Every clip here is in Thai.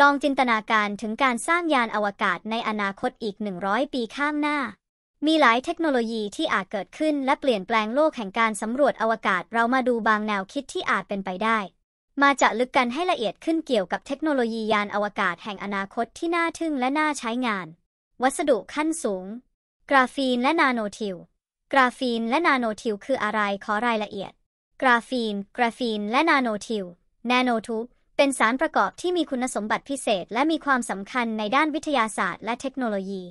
ลองจินตนาการถึงการสร้างยานอวกาศในอนาคตอีก 100 ปีข้างหน้า มีหลายเทคโนโลยีที่อาจเกิดขึ้นและเปลี่ยนแปลงโลกแห่งการสำรวจอวกาศ เรามาดูบางแนวคิดที่อาจเป็นไปได้ มาจะลึกกันให้ละเอียดขึ้นเกี่ยวกับเทคโนโลยียานอวกาศแห่งอนาคตที่น่าทึ่งและน่าใช้งาน วัสดุขั้นสูง กราฟีนและนาโนทิว กราฟีนและนาโนทิวคืออะไร ขอรายละเอียด กราฟีน กราฟีน และนาโนทิว นาโนทูบเป็นสารประกอบที่มีคุณสมบัติพิเศษและมีความสำคัญในด้านวิทยาศาสตร์และเทคโนโลยี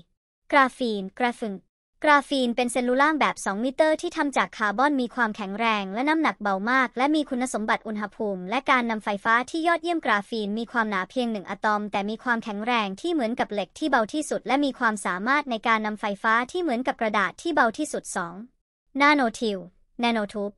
กราฟีน กราฟินกราฟีนเป็นเซลลูล่างแบบ 2มิเตอร์ที่ทำจากคาร์บอนมีความแข็งแรง และน้ำหนักเบามาก และมีคุณสมบัติอุณหภูมิ และการนำไฟฟ้าที่ยอดเยี่ยมกราฟีนมีความหนาเพียงหนึ่งอะตอม แต่มีความแข็งแรงที่เหมือนกับเหล็กที่เบาที่สุด และมีความสามารถในการนำไฟฟ้าที่เหมือนกับกระดาษที่เบาที่สุด2นาโนทิว นาโนทูบ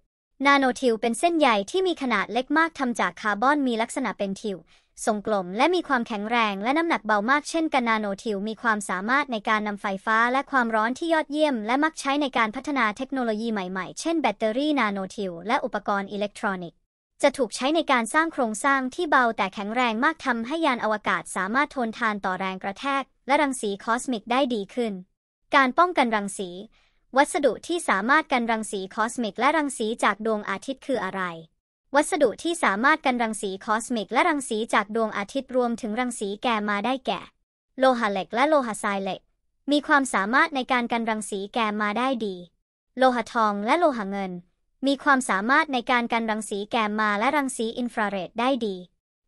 นาโนทิวเป็นเส้นใยที่มีขนาดเล็กมาก ทำจากคาร์บอนมีลักษณะเป็นทิวทรงกลมและมีความแข็งแรงและน้ำหนักเบามากเช่นกันนาโนทิว มีความสามารถในการนำไฟฟ้าและความร้อนที่ยอดเยี่ยม และมักใช้ในการพัฒนาเทคโนโลยีใหม่ๆ เช่นแบตเตอรี่นาโนทิวและอุปกรณ์อิเล็กทรอนิกส์จะถูกใช้ในการสร้างโครงสร้างที่เบาแต่แข็งแรงมากทำให้ยานอวกาศสามารถทนทานต่อแรงกระแทก และรังสีคอสมิกได้ดีขึ้น การป้องกันรังสีวัสดุที่สามารถกันรังสีคอสมิกและรังสีจากดวงอาทิตย์คืออะไร วัสดุที่สามารถกันรังสีคอสมิกและรังสีจากดวงอาทิตย์รวมถึงรังสีแกมาได้แก่ โลหะเหล็กและโลหะทรายเหล็กมีความสามารถในการกันรังสีแกมาได้ดี โลหะทองและโลหะเงิน มีความสามารถในการกันรังสีแกมาและรังสีอินฟราเรดได้ดี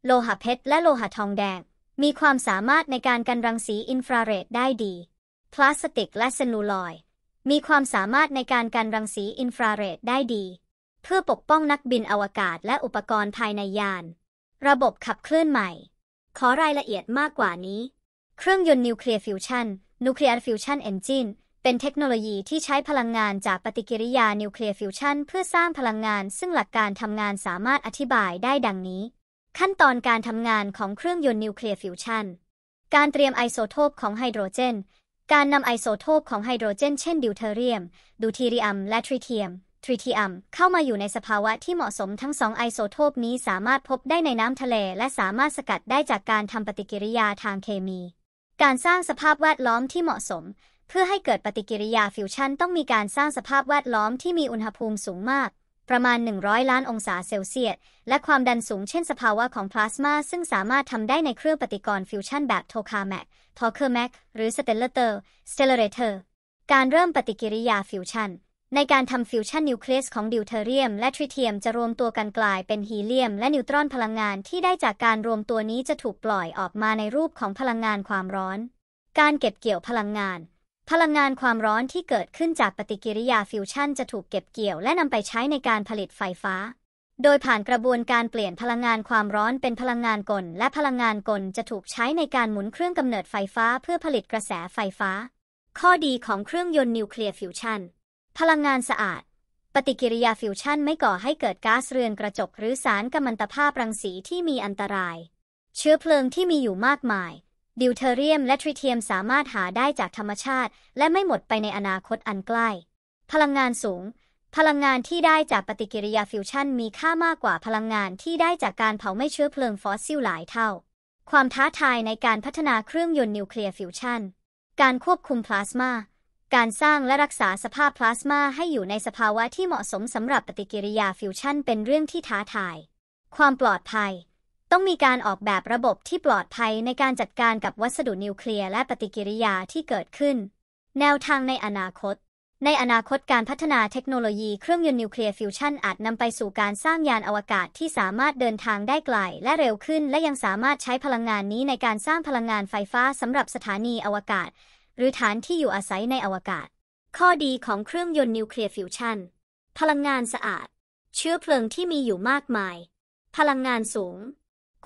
โลหะเพชรและโลหะทองแดง มีความสามารถในการกันรังสีอินฟราเรดได้ดี พลาสติกและเซลลูลอยมีความสามารถในการกันรังสีอินฟราเรดได้ดี เพื่อปกป้องนักบินอวกาศและอุปกรณ์ภายในยาน ระบบขับเคลื่อนใหม่ ขอรายละเอียดมากกว่านี้ เครื่องยนต์นิวเคลียร์ฟิวชันนิวเคลียร์ฟิวชันเอนจินเป็นเทคโนโลยีที่ใช้พลังงานจากปฏิกิริยานิวเคลียร์ฟิวชันเพื่อสร้างพลังงานซึ่งหลักการทำงานสามารถอธิบายได้ดังนี้ ขั้นตอนการทำงานของเครื่องยนต์นิวเคลียร์ฟิวชันการเตรียมไอโซโทปของไฮโดรเจนการนำไอโซโทปของไฮโดรเจน เช่นดิวเทเรียม ดูทีเรียม และทริเทียมทริเทียมเข้ามาอยู่ในสภาวะที่เหมาะสมทั้งสองไอโซโทปนี้สามารถพบได้ในน้ำทะเล และสามารถสกัดได้จากการทำปฏิกิริยาทางเคมี การสร้างสภาพแวดล้อมที่เหมาะสม เพื่อให้เกิดปฏิกิริยาฟิวชัน ต้องมีการสร้างสภาพแวดล้อมที่มีอุณหภูมิสูงมากประมาณ 100 ล้านองศาเซลเซียสและความดันสูงเช่นสภาวะของพลาสมา ซึ่งสามารถทำได้ในเครื่องปฏิกรณ์ฟิวชันแบบโทคาแมกทอเคอร์แมกหรือสเตลเลเตอร์สเตลเลเตอร์การเริ่มปฏิกิริยาฟิวชัน ในการทำฟิวชันนิวเคลียสของดิวเทเรียม และทริเทียมจะรวมตัวกันกลายเป็นฮีเลียมและนิวตรอนพลังงาน ที่ได้จากการรวมตัวนี้จะถูกปล่อยออกมาในรูปของพลังงานความร้อน การเก็บเกี่ยวพลังงานพลังงานความร้อนที่เกิดขึ้นจากปฏิกิริยาฟิวชั่นจะถูกเก็บเกี่ยวและนำไปใช้ในการผลิตไฟฟ้า โดยผ่านกระบวนการเปลี่ยนพลังงานความร้อนเป็นพลังงานกล และพลังงานกล จะถูกใช้ในการหมุนเครื่องกำเนิดไฟฟ้า เพื่อผลิตกระแสไฟฟ้า ข้อดีของเครื่องยนต์นิวเคลียร์ฟิวชั่นพลังงานสะอาด ปฏิกิริยาฟิวชั่นไม่ก่อให้เกิดก๊าซเรือนกระจกหรือสารกัมมันตภาพรังสีที่มีอันตราย เชื้อเพลิงที่มีอยู่มากมายดิวเทเรียมและทริเทียม สามารถหาได้จากธรรมชาติ และไม่หมดไปในอนาคตอันใกล้ พลังงานสูง พลังงานที่ได้จากปฏิกิริยาฟิวชั่น มีค่ามากกว่าพลังงานที่ได้จากการเผาไม่เชื้อเพลิงฟอสซิลหลายเท่า ความท้าทายในการพัฒนาเครื่องยนต์นิวเคลียร์ฟิวชั่นการควบคุมพลาสมา การสร้างและรักษาสภาพพลาสมาให้อยู่ในสภาวะที่เหมาะสมสำหรับปฏิกิริยาฟิวชั่นเป็นเรื่องที่ท้าทาย ความปลอดภัยต้องมีการออกแบบระบบที่ปลอดภัยในการจัดการกับวัสดุนิวเคลียร์และปฏิกิริยาที่เกิดขึ้น แนวทางในอนาคต ในอนาคตการพัฒนาเทคโนโลยีเครื่องยนต์นิวเคลียร์ฟิวชันอาจนำไปสู่การสร้างยานอวกาศที่สามารถเดินทางได้ไกลและเร็วขึ้น และยังสามารถใช้พลังงานนี้ในการสร้างพลังงานไฟฟ้าสำหรับสถานีอวกาศ หรือฐานที่อยู่อาศัยในอวกาศ ข้อดีของเครื่องยนต์นิวเคลียร์ฟิวชันพลังงานสะอาด เชื้อเพลิงที่มีอยู่มากมาย พลังงานสูง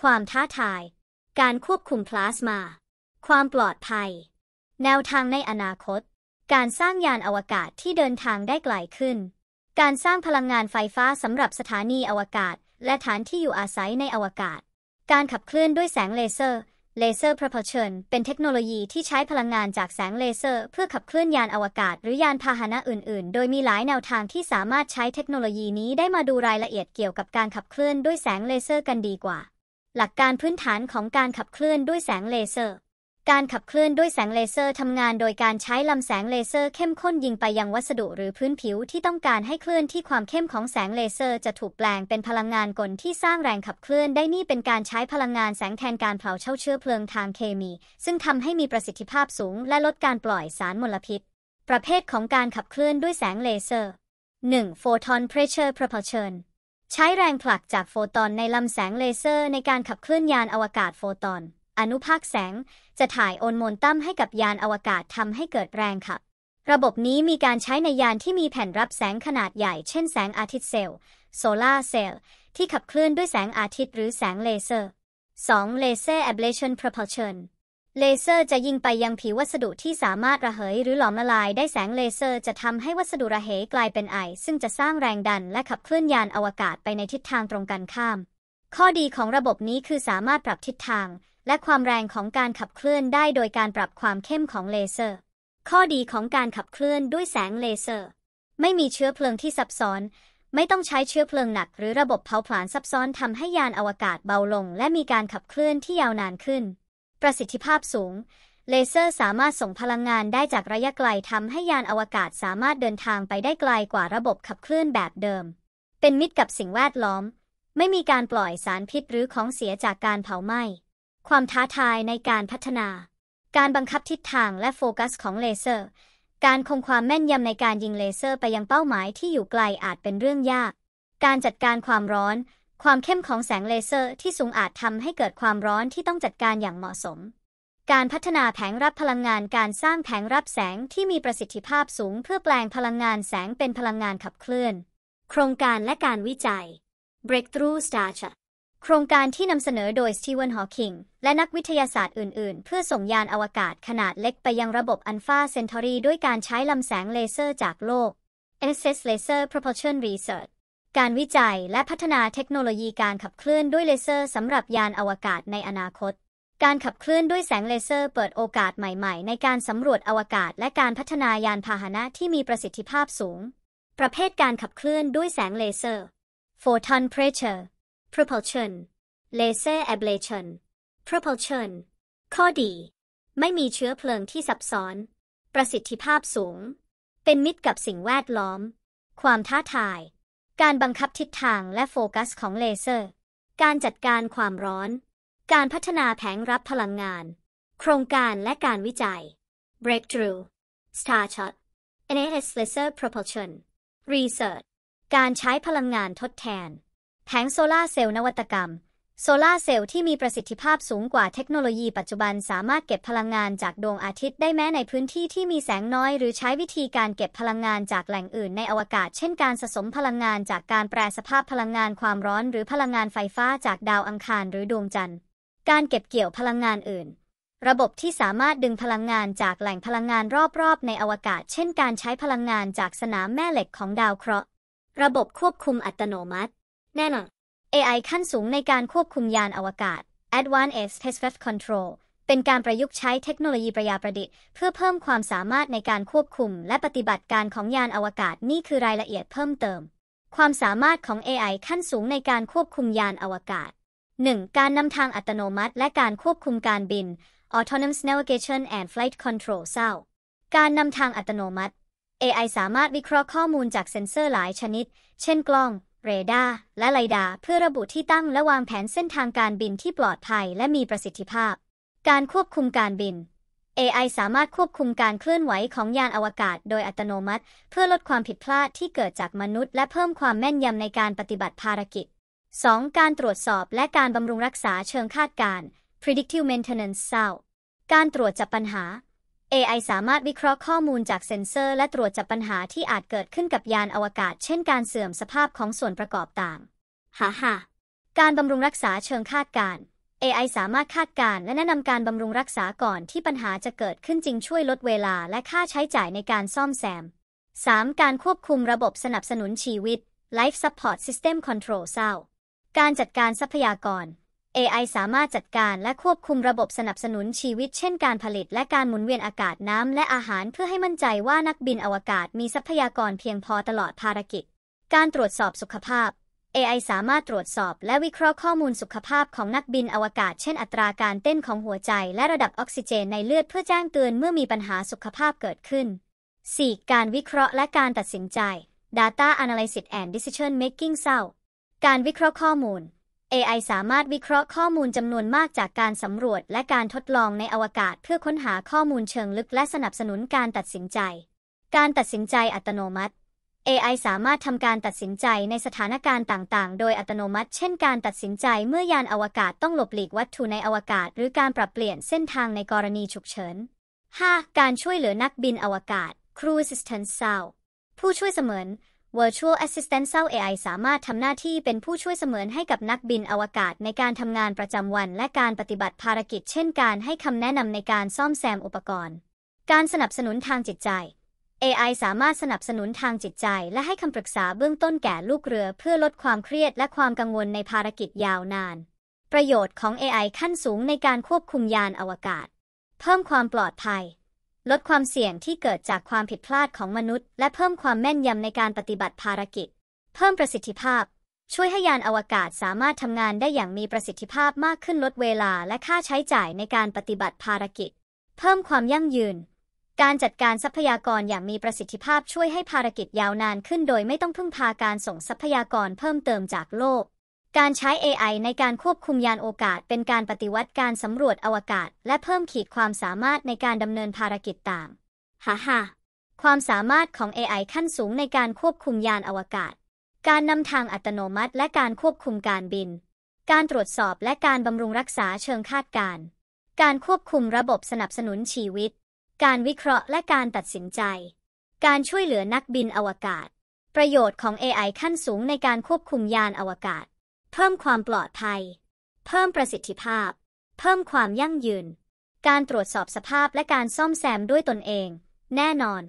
ความท้าทาย การควบคุมพลาสมา ความปลอดภัย แนวทางในอนาคต การสร้างยานอวกาศที่เดินทางได้ไกลขึ้น การสร้างพลังงานไฟฟ้าสำหรับสถานีอวกาศ และฐานที่อยู่อาศัยในอวกาศ การขับเคลื่อนด้วยแสงเลเซอร์ เลเซอร์ propulsion เป็นเทคโนโลยีที่ใช้พลังงานจากแสงเลเซอร์ เพื่อขับเคลื่อนยานอวกาศ หรือยานพาหนะอื่น ๆ โดยมีหลายแนวทางที่สามารถใช้เทคโนโลยีนี้ได้ มาดูรายละเอียดเกี่ยวกับการขับเคลื่อนด้วยแสงเลเซอร์ กันดีกว่าหลักการพื้นฐานของการขับเคลื่อนด้วยแสงเลเซอร์ การขับเคลื่อนด้วยแสงเลเซอร์ทำงานโดยการใช้ลำแสงเลเซอร์ เข้มข้นยิงไปยังวัสดุหรือพื้นผิวที่ต้องการให้เคลื่อนที่ความเข้มของแสงเลเซอร์จะถูกแปลงเป็นพลังงานกลที่สร้างแรงขับเคลื่อนได้นี่เป็นการใช้พลังงานแสงแทนการเผาเช่าเชื้อเพลิงทางเคมีซึ่งทำให้มีประสิทธิภาพสูงและลดการปล่อยสารมลพิษ ประเภทของการขับเคลื่อนด้วยแสงเลเซอร์ 1. Photon Pressure Propulsion ใช้แรงผลักจากโฟตอนในลำแสงเลเซอร์ในการขับเคลื่อนยานอวกาศโฟตอน อนุภาคแสงจะถ่ายโอนโมนตัมให้กับยานอวกาศทำให้เกิดแรงขับ ระบบนี้มีการใช้ในยานที่มีแผ่นรับแสงขนาดใหญ่เช่นแสงอาทิตย์เซลล์โซลาเซลล์ที่ขับเคลื่อนด้วยแสงอาทิตย์หรือแสงเลเซอร์ 2. Laser Ablation Propulsion เลเซอร์จะยิงไปยังผิววัสดุที่สามารถระเหยหรือหลอมละลายได้แสงเลเซอร์จะทำให้วัสดุระเหยกลายเป็นไอซึ่งจะสร้างแรงดันและขับเคลื่อนยานอวกาศไปในทิศทางตรงกันข้าม ข้อดีของระบบนี้คือสามารถปรับทิศทาง และความแรงของการขับเคลื่อนได้โดยการปรับความเข้มของเลเซอร์ ข้อดีของการขับเคลื่อนด้วยแสงเลเซอร์ ไม่มีเชื้อเพลิงที่ซับซ้อน ไม่ต้องใช้เชื้อเพลิงหนักหรือระบบเผาผลาญซับซ้อนทำให้ยานอวกาศเบาลงและมีการขับเคลื่อนที่ยาวนานขึ้นประสิทธิภาพสูง เลเซอร์สามารถส่งพลังงานได้จากระยะไกลทำให้ยานอวกาศสามารถเดินทางไปได้ไกลกว่าระบบขับเคลื่อนแบบเดิม เป็นมิตรกับสิ่งแวดล้อม ไม่มีการปล่อยสารพิษหรือของเสียจากการเผาไหม้ ความท้าทายในการพัฒนา การบังคับทิศทางและโฟกัสของเลเซอร์ การคงความแม่นยำในการยิงเลเซอร์ไปยังเป้าหมายที่อยู่ไกลอาจเป็นเรื่องยาก การจัดการความร้อนความเข้มของแสงเลเซอร์ที่สูงอาจทำให้เกิดความร้อนที่ต้องจัดการอย่างเหมาะสม การพัฒนาแผงรับพลังงานการสร้างแผงรับแสงที่มีประสิทธิภาพสูงเพื่อแปลงพลังงานแสงเป็นพลังงานขับเคลื่อน โครงการและการวิจัย Breakthrough Star c h a โครงการที่นำเสนอโดยสตีเวนฮอว์คิงและนักวิทยาศาสตร์อื่น ๆ เพื่อส่งยานอวกาศขนาดเล็กไปยังระบบอัลฟาเซนทอรีด้วยการใช้ลำแสงเลเซอร์จากโลก s s Laser Propulsion Research การวิจัยและพัฒนาเทคโนโลยีการขับเคลื่อนด้วยเลเซอร์สำหรับยานอวกาศในอนาคต การขับเคลื่อนด้วยแสงเลเซอร์เปิดโอกาสใหม่ๆ ในการสำรวจอวกาศและการพัฒนายานพาหนะที่มีประสิทธิภาพสูง ประเภทการขับเคลื่อนด้วยแสงเลเซอร์ Photon Pressure Propulsion Laser Ablation Propulsion ข้อดี ไม่มีเชื้อเพลิงที่ซับซ้อน ประสิทธิภาพสูง เป็นมิตรกับสิ่งแวดล้อม ความท้าทายการบังคับทิศทางและโฟกัสของเลเซอร์ การจัดการความร้อน การพัฒนาแผงรับพลังงาน โครงการและการวิจัย breakthrough starshot n h s laser propulsion research การใช้พลังงานทดแทน แผงโซลาเซลล์นวัตกรรมโซลาเซลล์ที่มีประสิทธิภาพสูงกว่าเทคโนโลยีปัจจุบันสามารถเก็บพลังงานจากดวงอาทิตย์ได้แม้ในพื้นที่ที่มีแสงน้อยหรือใช้วิธีการเก็บพลังงานจากแหล่งอื่นในอวกาศ เช่นการสะสมพลังงานจากการแปรสภาพพลังงานความร้อนหรือพลังงานไฟฟ้าจากดาวอังคารหรือดวงจันทร์การเก็บเกี่ยวพลังงานอื่น ระบบที่สามารถดึงพลังงานจากแหล่งพลังงานรอบๆในอวกาศ เช่นการใช้พลังงานจากสนามแม่เหล็กของดาวเคราะห์ ระบบควบคุมอัตโนมัติ แน่นอน AI ขั้นสูงในการควบคุมยานอวกาศ Advanced Spacecraft Control เป็นการประยุกต์ใช้เทคโนโลยีประยาประดิษฐ์เพื่อเพิ่มความสามารถในการควบคุม และปฏิบัติการของยานอวกาศ นี่คือรายละเอียดเพิ่มเติม ความสามารถของ AI ขั้นสูงในการควบคุมยานอวกาศ 1. การนำทางอัตโนมัติ และการควบคุมการบิน Autonomous Navigation and Flight Control เศร้าการนำทางอัตโนมัติ AI สามารถวิเคราะห์ข้อมูลจากเซ็นเซอร์หลายชนิด เช่นกล้องเรดาร์และไลดาร์เพื่อระบุที่ตั้ง และวางแผนเส้นทางการบินที่ปลอดภัยและมีประสิทธิภาพ การควบคุมการบิน AI สามารถควบคุมการเคลื่อนไหวของยานอวกาศโดยอัตโนมัติ เพื่อลดความผิดพลาดที่เกิดจากมนุษย์และเพิ่มความแม่นยำในการปฏิบัติภารกิจ 2. การตรวจสอบและการบำรุงรักษาเชิงคาดการ predictive maintenance เศราการตรวจจับปัญหา AI สามารถวิเคราะห์ข้อมูลจากเซ็นเซอร์และตรวจจับปัญหาที่อาจเกิดขึ้นกับยานอวกาศ เช่น การเสื่อมสภาพของส่วนประกอบต่างฮ่าฮ่การบำรุงรักษาเชิงคาดการ AI สามารถคาดการและแนะนำการบำรุงรักษาก่อนที่ปัญหาจะเกิดขึ้นจริงช่วยลดเวลาและค่าใช้จ่ายในการซ่อมแซม 3. การควบคุมระบบสนับสนุนชีวิต Life Support System Control เศร้าการจัดการทรัพยากร AI สามารถจัดการและควบคุมระบบสนับสนุนชีวิต เช่น การผลิตและการหมุนเวียนอากาศน้ำและอาหาร เพื่อให้มั่นใจว่านักบินอวกาศมีทรัพยากรเพียงพอตลอดภารกิจ การตรวจสอบสุขภาพ AI สามารถตรวจสอบ และวิเคราะห์ข้อมูลสุขภาพของนักบินอวกาศ เช่น อัตราการเต้นของหัวใจ และระดับออกซิเจนในเลือด เพื่อแจ้งเตือนเมื่อมีปัญหาสุขภาพเกิดขึ้น 4. การวิเคราะห์และการตัดสินใจ Data Analysis and Decision Making เซ้าการวิเคราะห์ข้อมูล AI สามารถวิเคราะห์ข้อมูลจำนวนมากจากการสำรวจ และการทดลองในอวกาศเพื่อค้นหาข้อมูลเชิงลึกและสนับสนุนการตัดสินใจ การตัดสินใจอัตโนมัติ AI สามารถทำการตัดสินใจในสถานการณ์ต่าง ๆ โดยอัตโนมัติ เช่นการตัดสินใจเมื่อยานอวกาศต้องหลบหลีกวัตถุในอวกาศ หรือการปรับเปลี่ยนเส้นทางในกรณีฉุกเฉิน 5. การช่วยเหลือนักบินอวกาศ Crew Assistance Sound ผู้ช่วยเสมือน Virtual a s s i s t a n t i a l AI สามารถทำหน้าที่เป็นผู้ช่วยเสมือนให้กับนักบินอวกาศในการทำงานประจำวันและการปฏิบัติภารกิจเช่นการให้คำแนะนำในการซ่อมแซมอุปกรณ์ การสนับสนุนทางจิตใจ AI สามารถสนับสนุนทางจิตใจและให้คำปรึกษาเบื้องต้นแก่ลูกเรือเพื่อลดความเครียดและความกังวลในภารกิจยาวนาน ประโยชน์ของ AI ขั้นสูงในการควบคุมยานอวกาศ เพิ่มความปลอดภัยลดความเสี่ยงที่เกิดจากความผิดพลาดของมนุษย์และเพิ่มความแม่นยำในการปฏิบัติภารกิจ เพิ่มประสิทธิภาพ ช่วยให้ยานอวกาศสามารถทำงานได้อย่างมีประสิทธิภาพมากขึ้นลดเวลาและค่าใช้จ่ายในการปฏิบัติภารกิจ เพิ่มความยั่งยืน การจัดการทรัพยากรอย่างมีประสิทธิภาพช่วยให้ภารกิจยาวนานขึ้นโดยไม่ต้องพึ่งพาการส่งทรัพยากรเพิ่มเติมจากโลกการใช้ AI ในการควบคุมยานโอกาสเป็นการปฏิวัติการสำรวจอวกาศ และเพิ่มขีดความสามารถในการดำเนินภารกิจต่างฮ่าฮ่าความสามารถของ AI ขั้นสูงในการควบคุมยานอวกาศ การนำทางอัตโนมัติและการควบคุมการบิน การตรวจสอบและการบำรุงรักษาเชิงคาดการณ์การควบคุมระบบสนับสนุนชีวิต การวิเคราะห์และการตัดสินใจ การช่วยเหลือนักบินอวกาศ ประโยชน์ของ AI ขั้นสูงในการควบคุมยานอวกาศเพิ่มความปลอดภัย เพิ่มประสิทธิภาพ เพิ่มความยั่งยืน การตรวจสอบสภาพและการซ่อมแซมด้วยตนเอง แน่นอน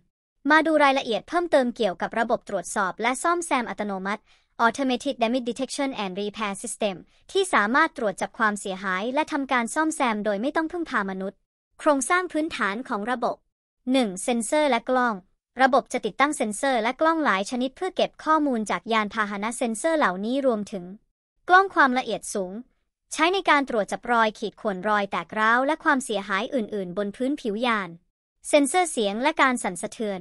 มาดูรายละเอียดเพิ่มเติมเกี่ยวกับระบบตรวจสอบและซ่อมแซมอัตโนมัติ Automated Damage Detection and Repair System ที่สามารถตรวจจับความเสียหายและทำการซ่อมแซมโดยไม่ต้องพึ่งพามนุษย์ โครงสร้างพื้นฐานของระบบ 1. เซ็นเซอร์และกล้อง ระบบจะติดตั้งเซ็นเซอร์และกล้องหลายชนิดเพื่อเก็บข้อมูลจากยานพาหนะเซ็นเซอร์เหล่านี้รวมถึงกล้องความละเอียดสูง ใช้ในการตรวจจับรอยขีดข่วนรอยแตกร้าวและความเสียหายอื่น ๆ บนพื้นผิวยาน เซ็นเซอร์เสียงและการสั่นสะเทือน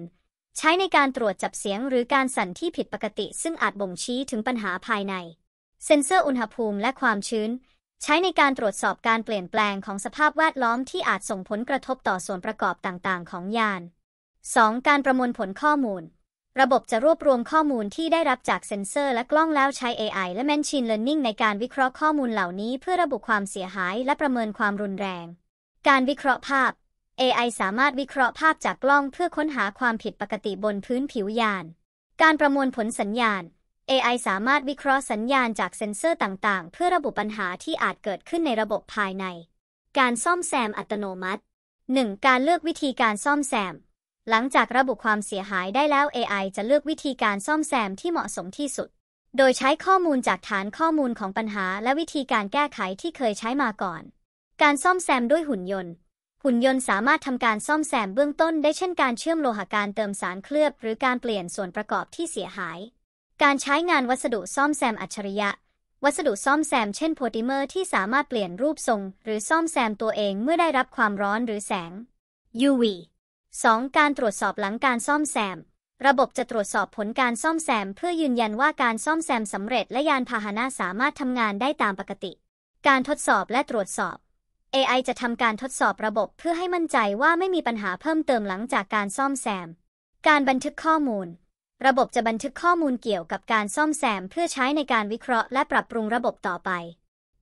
ใช้ในการตรวจจับเสียงหรือการสั่นที่ผิดปกติ ซึ่งอาจบ่งชี้ถึงปัญหาภายใน เซ็นเซอร์อุณหภูมิและความชื้น ใช้ในการตรวจสอบการเปลี่ยนแปลงของสภาพแวดล้อมที่อาจส่งผลกระทบต่อส่วนประกอบต่าง ๆ ของยาน 2. การประมวลผลข้อมูลระบบจะรวบรวมข้อมูลที่ได้รับจากเซ็นเซอร์และกล้องแล้วใช้ AI และ Machine Learning ในการวิเคราะห์ข้อมูลเหล่านี้ เพื่อระบุความเสียหายและประเมินความรุนแรง การวิเคราะห์ภาพ AI สามารถวิเคราะห์ภาพจากกล้องเพื่อค้นหาความผิดปกติบนพื้นผิวยาน การประมวลผลสัญญาณ AI สามารถวิเคราะห์สัญญาณจากเซ็นเซอร์ต่างๆ เพื่อระบุปัญหาที่อาจเกิดขึ้นในระบบภายใน การซ่อมแซมอัตโนมัติ 1. การเลือกวิธีการซ่อมแซมหลังจากระบุความเสียหายได้แล้ว AI จะเลือกวิธีการซ่อมแซมที่เหมาะสมที่สุด โดยใช้ข้อมูลจากฐานข้อมูลของปัญหาและวิธีการแก้ไขที่เคยใช้มาก่อน การซ่อมแซมด้วยหุ่นยนต์ หุ่นยนต์สามารถทำการซ่อมแซมเบื้องต้นได้เช่นการเชื่อมโลหะการเติมสารเคลือบหรือการเปลี่ยนส่วนประกอบที่เสียหาย การใช้งานวัสดุซ่อมแซมอัจฉริยะ วัสดุซ่อมแซมเช่นโพลิเมอร์ที่สามารถเปลี่ยนรูปทรงหรือซ่อมแซมตัวเองเมื่อได้รับความร้อนหรือแสง UV 2. การตรวจสอบหลังการซ่อมแซม ระบบจะตรวจสอบผลการซ่อมแซมเพื่อยืนยันว่าการซ่อมแซมสำเร็จและยานพาหนะสามารถทำงานได้ตามปกติ การทดสอบและตรวจสอบ AI จะทำการทดสอบระบบเพื่อให้มั่นใจว่าไม่มีปัญหาเพิ่มเติมหลังจากการซ่อมแซม การบันทึกข้อมูล ระบบจะบันทึกข้อมูลเกี่ยวกับการซ่อมแซมเพื่อใช้ในการวิเคราะห์ และปรับปรุงระบบต่อไป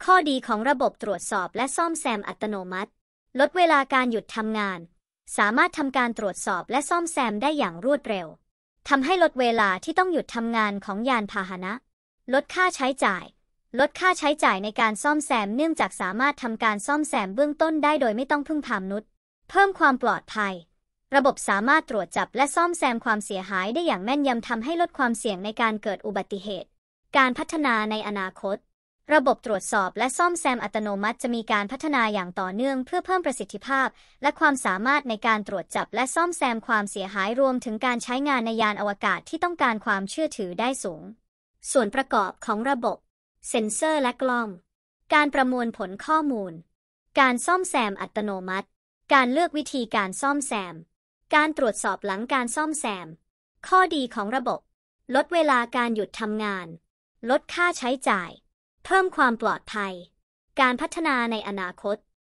ข้อดีของระบบตรวจสอบ และซ่อมแซมอัตโนมัติ ลดเวลาการหยุดทำงานสามารถทำการตรวจสอบและซ่อมแซมได้อย่างรวดเร็ว ทำให้ลดเวลาที่ต้องหยุดทำงานของยานพาหนะ ลดค่าใช้จ่าย ลดค่าใช้จ่ายในการซ่อมแซมเนื่องจากสามารถทำการซ่อมแซมเบื้องต้นได้โดยไม่ต้องพึ่งพามนุษย์ เพิ่มความปลอดภัย ระบบสามารถตรวจจับและซ่อมแซมความเสียหายได้อย่างแม่นยำทำให้ลดความเสี่ยงในการเกิดอุบัติเหตุ การพัฒนาในอนาคตระบบตรวจสอบและซ่อมแซมอัตโนมัติจะมีการพัฒนาอย่างต่อเนื่อง เพื่อเพิ่มประสิทธิภาพ และความสามารถในการตรวจจับและซ่อมแซมความเสียหายรวมถึงการใช้งานในยานอวกาศที่ต้องการความเชื่อถือได้สูง ส่วนประกอบของระบบ เซ็นเซอร์และกล้อง การประมวลผลข้อมูล การซ่อมแซมอัตโนมัติ การเลือกวิธีการซ่อมแซม การตรวจสอบหลังการซ่อมแซม ข้อดีของระบบ ลดเวลาการหยุดทำงาน ลดค่าใช้จ่ายเพิ่มความปลอดภัย การพัฒนาในอนาคต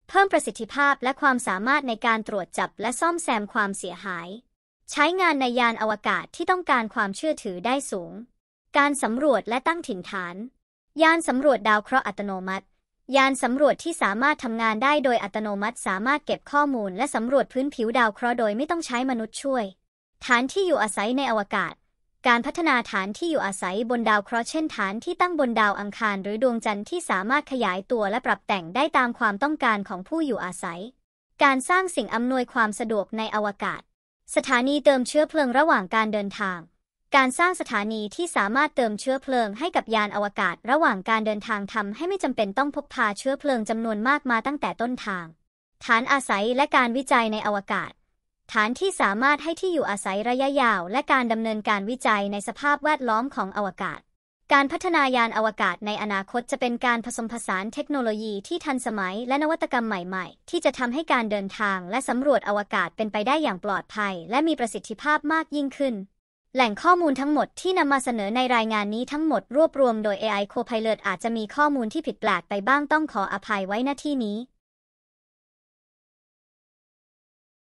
เพิ่มประสิทธิภาพและความสามารถในการตรวจจับและซ่อมแซมความเสียหาย ใช้งานในยานอวกาศที่ต้องการความเชื่อถือได้สูง การสำรวจและตั้งถิ่นฐาน ยานสำรวจดาวเคราะห์อัตโนมัติ ยานสำรวจที่สามารถทำงานได้โดยอัตโนมัติ สามารถเก็บข้อมูลและสำรวจพื้นผิวดาวเคราะห์โดยไม่ต้องใช้มนุษย์ช่วย ฐานที่อยู่อาศัยในอวกาศการพัฒนาฐานที่อยู่อาศัยบนดาวเคราะห์เช่นฐานที่ตั้งบนดาวอังคารหรือดวงจันทร์ที่สามารถขยายตัวและปรับแต่งได้ตามความต้องการของผู้อยู่อาศัย การสร้างสิ่งอำนวยความสะดวกในอวกาศ สถานีเติมเชื้อเพลิงระหว่างการเดินทาง การสร้างสถานีที่สามารถเติมเชื้อเพลิงให้กับยานอวกาศระหว่างการเดินทางทำให้ไม่จำเป็นต้องพกพาเชื้อเพลิงจำนวนมากมาตั้งแต่ต้นทาง ฐานอาศัยและการวิจัยในอวกาศฐานที่สามารถให้ที่อยู่อาศัยระยะยาว และการดำเนินการวิจัยในสภาพแวดล้อมของอวกาศ การพัฒนายานอวกาศ ในอนาคตจะเป็นการผสมผสานเทคโนโลยีที่ทันสมัย และนวัตกรรมใหม่ๆ ที่จะทำให้การเดินทางและสำรวจอวกาศเป็นไปได้อย่างปลอดภัย และมีประสิทธิภาพมากยิ่งขึ้น แหล่งข้อมูลทั้งหมดที่นำมาเสนอในรายงานนี้ทั้งหมด รวบรวม โดย AI Copilot อาจจะมีข้อมูลที่ผิดแปลกไปบ้างต้องขออภัยไว้ณที่นี้